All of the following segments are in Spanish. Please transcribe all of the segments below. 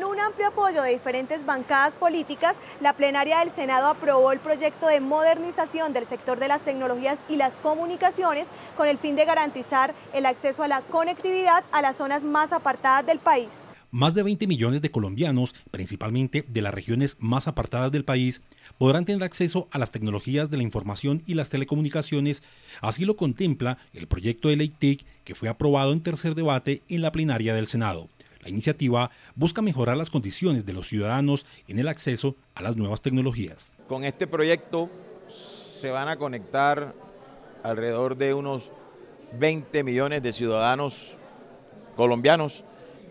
con un amplio apoyo de diferentes bancadas políticas, la plenaria del Senado aprobó el proyecto de modernización del sector de las tecnologías y las comunicaciones con el fin de garantizar el acceso a la conectividad a las zonas más apartadas del país más de 20 millones de colombianos, principalmente de las regiones más apartadas del país, podrán tener acceso a las tecnologías de la información y las telecomunicaciones, así lo contempla el proyecto de ley TIC que fue aprobado en tercer debate en la plenaria del Senado. La iniciativa busca mejorar las condiciones de los ciudadanos en el acceso a las nuevas tecnologías. Con este proyecto se van a conectar alrededor de unos 20 millones de ciudadanos colombianos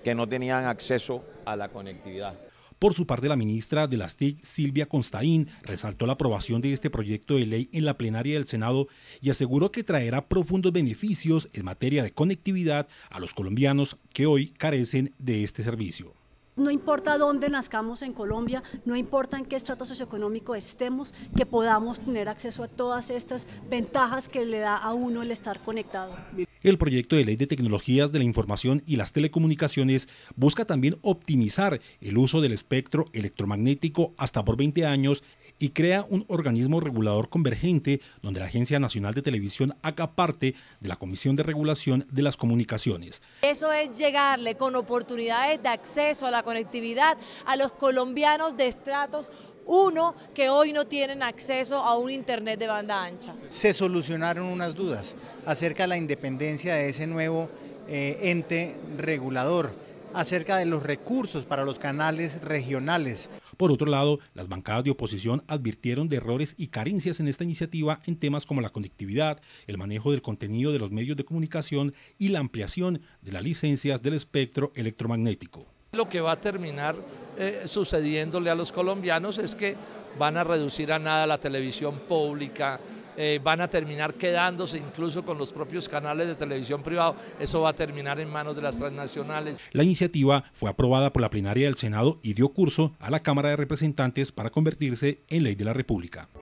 que no tenían acceso a la conectividad. Por su parte, la ministra de las TIC, Silvia Constaín, resaltó la aprobación de este proyecto de ley en la plenaria del Senado y aseguró que traerá profundos beneficios en materia de conectividad a los colombianos que hoy carecen de este servicio. No importa dónde nazcamos en Colombia, no importa en qué estrato socioeconómico estemos, que podamos tener acceso a todas estas ventajas que le da a uno el estar conectado. El proyecto de ley de tecnologías de la información y las telecomunicaciones busca también optimizar el uso del espectro electromagnético hasta por 20 años y crea un organismo regulador convergente donde la Agencia Nacional de Televisión haga parte de la Comisión de Regulación de las Comunicaciones. Eso es llegarle con oportunidades de acceso a la conectividad a los colombianos de estratos uno que hoy no tienen acceso a un Internet de banda ancha. Se solucionaron unas dudas acerca de la independencia de ese nuevo eh, ente regulador, acerca de los recursos para los canales regionales. Por otro lado, las bancadas de oposición advirtieron de errores y carencias en esta iniciativa en temas como la conectividad, el manejo del contenido de los medios de comunicación y la ampliación de las licencias del espectro electromagnético. Lo que va a terminar eh, sucediéndole a los colombianos es que van a reducir a nada la televisión pública, eh, van a terminar quedándose incluso con los propios canales de televisión privado. Eso va a terminar en manos de las transnacionales. La iniciativa fue aprobada por la plenaria del Senado y dio curso a la Cámara de Representantes para convertirse en ley de la República.